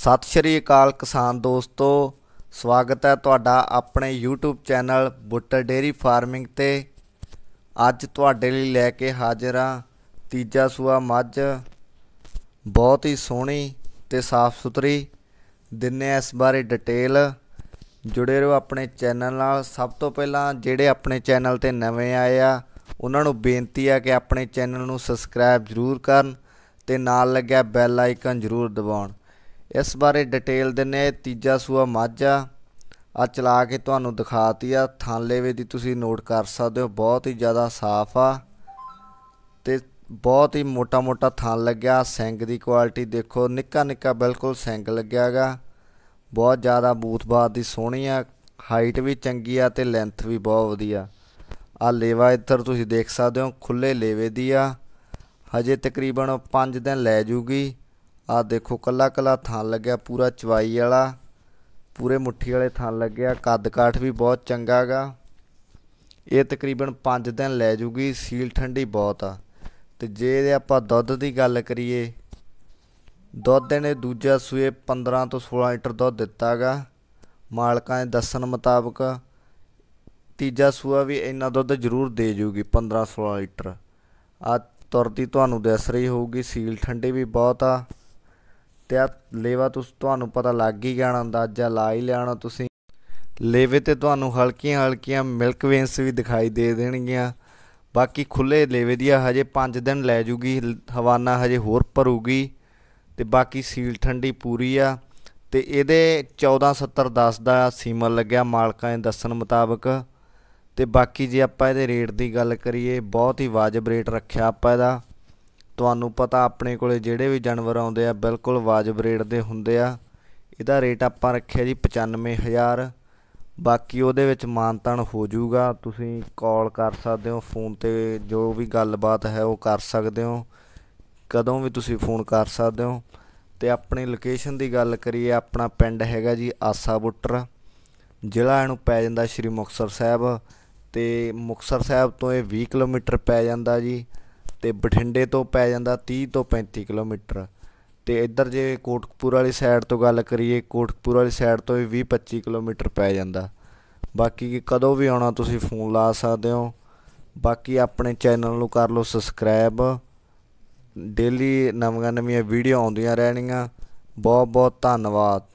ਸਤਿ ਸ਼੍ਰੀ ਅਕਾਲ ਕਿਸਾਨ ਦੋਸਤੋ ਸਵਾਗਤ ਹੈ ਤੁਹਾਡਾ ਆਪਣੇ YouTube channel Buttar dairy farming ਤੇ ਅੱਜ ਤੁਹਾਡੇ ਲਈ ਲੈ ਕੇ ਹਾਜ਼ਰ ਆ ਤੀਜਾ ਸੂਆ ਮੱਝ ਬਹੁਤ ਹੀ ਸੋਹਣੀ ਤੇ ਸਾਫ਼ ਸੁਥਰੀ ਦਿੰਨੇ ਇਸ ਬਾਰੇ ਡਿਟੇਲ ਜੁੜੇ ਰਹੋ ਆਪਣੇ ਚੈਨਲ ਨਾਲ ਸਭ ਤੋਂ ਪਹਿਲਾਂ ਜਿਹੜੇ ਆਪਣੇ ਚੈਨਲ ਤੇ ਨਵੇਂ ਆਏ ਆ ਉਹਨਾਂ ਨੂੰ ਬੇਨਤੀ ਆ ਕਿ ਆਪਣੇ ਚੈਨਲ ਨੂੰ ਸਬਸਕ੍ਰਾਈਬ ਜ਼ਰੂਰ ਕਰਨ ਤੇ ਨਾਲ ਲੱਗਿਆ ਬੈਲ ਆਈਕਨ ਜ਼ਰੂਰ ਦਬਾਉਣ ਇਸ ਬਾਰੇ ਡਿਟੇਲ ਦਿੰਨੇ ਤੀਜਾ ਸੂਆ ਮਾਝਾ ਆ ਚਲਾ ਕੇ ਤੁਹਾਨੂੰ ਦਿਖਾਤੀ ਆ ਥਾਂਲੇਵੇ ਦੀ ਤੁਸੀਂ ਨੋਟ ਕਰ ਸਕਦੇ ਹੋ ਬਹੁਤ ਹੀ ਜ਼ਿਆਦਾ ਸਾਫ਼ ਆ ਤੇ ਬਹੁਤ ਹੀ ਮੋਟਾ-ਮੋਟਾ ਥਾਲ ਲੱਗਿਆ ਸਿੰਗ ਦੀ ਕੁਆਲਿਟੀ ਦੇਖੋ ਨਿੱਕਾ-ਨਿੱਕਾ ਬਿਲਕੁਲ ਸਿੰਗ ਲੱਗਿਆਗਾ ਬਹੁਤ ਜ਼ਿਆਦਾ ਬੂਥਬਾਦ ਦੀ ਸੋਹਣੀ ਆ ਹਾਈਟ ਵੀ ਚੰਗੀ ਆ ਤੇ ਲੈਂਥ ਵੀ ਬਹੁਤ ਵਧੀਆ ਆ ਲੇਵਾ ਇੱਧਰ ਤੁਸੀਂ ਦੇਖ ਸਕਦੇ ਹੋ ਖੁੱਲੇ ਲੇਵੇ ਦੀ ਆ ਹਜੇ ਤਕਰੀਬਨ 5 ਦਿਨ ਲੈ ਜੂਗੀ ਆ ਦੇਖੋ ਕੱਲਾ ਕੱਲਾ ਥਾਂ ਲੱਗਿਆ ਪੂਰਾ ਚਵਾਈ ਵਾਲਾ ਪੂਰੇ ਮੁੱਠੀ ਵਾਲੇ ਥਾਂ ਲੱਗਿਆ ਕੱਦ ਕਾਠ ਵੀ ਬਹੁਤ ਚੰਗਾਗਾ ਇਹ ਤਕਰੀਬਨ 5 ਦਿਨ ਲੈ ਜੂਗੀ ਸੀਲ ਠੰਡੀ ਬਹੁਤ ਆ ਤੇ ਜੇ ਇਹ ਆਪਾਂ ਦੁੱਧ ਦੀ ਗੱਲ ਕਰੀਏ ਦੁੱਧ ਇਹਨੇ ਦੂਜਾ ਸੂਏ 15 ਤੋਂ 16 ਲੀਟਰ ਦੁੱਧ ਦਿੱਤਾਗਾ ਮਾਲਕਾਂ ਦੇ ਦੱਸਣ ਮੁਤਾਬਕ ਤੀਜਾ ਸੂਆ ਵੀ ਇੰਨਾ ਦੁੱਧ ਜ਼ਰੂਰ ਦੇ ਜੂਗੀ 15 16 ਲੀਟਰ ਆ ਤੁਰਦੀ ਤੁਹਾਨੂੰ ਦਿਸ ਰਹੀ ਹੋਊਗੀ ਸੀਲ ਠੰਡੀ ਵੀ ਬਹੁਤ ਆ ਤੇ ਆ ਲੇਵਾ ਤੁਸ ਤੁਹਾਨੂੰ ਪਤਾ ਲੱਗ ਹੀ ਗਿਆ ਅੰਦਾਜ਼ਾ ਲਾ ਹੀ ਲੈਣਾ ਤੁਸੀਂ ਲੇਵੇ ਤੇ ਤੁਹਾਨੂੰ ਹਲਕੀਆਂ ਹਲਕੀਆਂ ਮਿਲਕ ਵੇਨਸ ਵੀ ਦਿਖਾਈ ਦੇ ਦੇਣਗੀਆਂ ਬਾਕੀ ਖੁੱਲੇ ਲੇਵੇ ਦੀ ਹਜੇ 5 ਦਿਨ ਲੈ ਜੂਗੀ ਹਵਾਨਾ ਹਜੇ ਹੋਰ ਭਰੂਗੀ ਤੇ ਬਾਕੀ ਸੀਲ ਠੰਡੀ ਪੂਰੀ ਆ ਤੇ ਇਹਦੇ 1470 ਦਾ ਸੀਮਨ ਲੱਗਿਆ ਮਾਲਕਾਂ ਦੇ ਦੱਸਣ ਮੁਤਾਬਕ ਤੇ ਬਾਕੀ ਜੇ ਆਪਾਂ ਇਹਦੇ ਰੇਟ ਦੀ ਗੱਲ ਕਰੀਏ ਬਹੁਤ ਹੀ ਵਾਜਬ ਰੇਟ ਰੱਖਿਆ ਆਪਾਂ ਇਹਦਾ ਤੁਹਾਨੂੰ ਪਤਾ ਆਪਣੇ ਕੋਲੇ ਜਿਹੜੇ ਵੀ ਜਾਨਵਰ ਆਉਂਦੇ ਆ ਬਿਲਕੁਲ ਵਾਜਬ ਰੇਟ ਦੇ ਹੁੰਦੇ ਆ ਇਹਦਾ ਰੇਟ ਆਪਾਂ ਰੱਖਿਆ ਜੀ 95000 ਬਾਕੀ ਉਹਦੇ ਵਿੱਚ ਮਾਨਤਨ ਹੋ ਜਾਊਗਾ ਤੁਸੀਂ ਕਾਲ ਕਰ ਸਕਦੇ ਹੋ ਫੋਨ ਤੇ ਜੋ ਵੀ ਗੱਲਬਾਤ ਹੈ ਉਹ ਕਰ ਸਕਦੇ ਹੋ ਕਦੋਂ ਵੀ ਤੁਸੀਂ ਫੋਨ ਕਰ ਸਕਦੇ ਹੋ ਤੇ ਆਪਣੀ ਲੋਕੇਸ਼ਨ ਦੀ ਗੱਲ ਕਰੀਏ ਆਪਣਾ ਪਿੰਡ ਹੈਗਾ ਜੀ ਆਸਾ ਬੁੱਟਰ ਜ਼ਿਲ੍ਹਾ ਇਹਨੂੰ ਪੈ ਜਾਂਦਾ ਸ਼੍ਰੀ ਮੁਕਸਰ ਸਾਹਿਬ ਤੇ ਮੁਕਸਰ ਸਾਹਿਬ ਤੋਂ ਇਹ 20 ਕਿਲੋਮੀਟਰ ਪੈ ਜਾਂਦਾ ਜੀ ਤੇ ਬਠਿੰਡੇ ਤੋਂ ਪੈ ਜਾਂਦਾ 30 ਤੋਂ 35 ਕਿਲੋਮੀਟਰ ਤੇ ਇੱਧਰ ਜੇ ਕੋਟਕਪੂਰ ਵਾਲੀ ਸਾਈਡ ਤੋਂ ਗੱਲ ਕਰੀਏ ਕੋਟਕਪੂਰ ਵਾਲੀ ਸਾਈਡ ਤੋਂ ਵੀ 25 ਕਿਲੋਮੀਟਰ ਪੈ ਜਾਂਦਾ ਬਾਕੀ ਕਦੋਂ ਵੀ ਆਉਣਾ ਤੁਸੀਂ ਫੋਨ ਲਾ ਸਕਦੇ ਹੋ ਬਾਕੀ ਆਪਣੇ ਚੈਨਲ ਨੂੰ ਕਰ ਲਓ ਸਬਸਕ੍ਰਾਈਬ ਡੇਲੀ ਨਵੀਆਂ ਨਵੀਆਂ ਵੀਡੀਓ ਆਉਂਦੀਆਂ ਰਹਿਣੀਆਂ ਬਹੁਤ ਬਹੁਤ ਧੰਨਵਾਦ